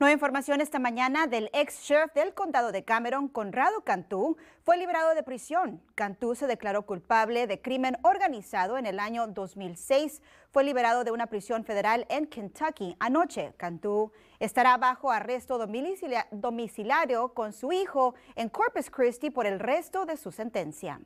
Nueva información esta mañana del ex sheriff del condado de Cameron, Conrado Cantú, fue liberado de prisión. Cantú se declaró culpable de crimen organizado en el año 2006. Fue liberado de una prisión federal en Kentucky anoche. Cantú estará bajo arresto domiciliario con su hijo en Corpus Christi por el resto de su sentencia.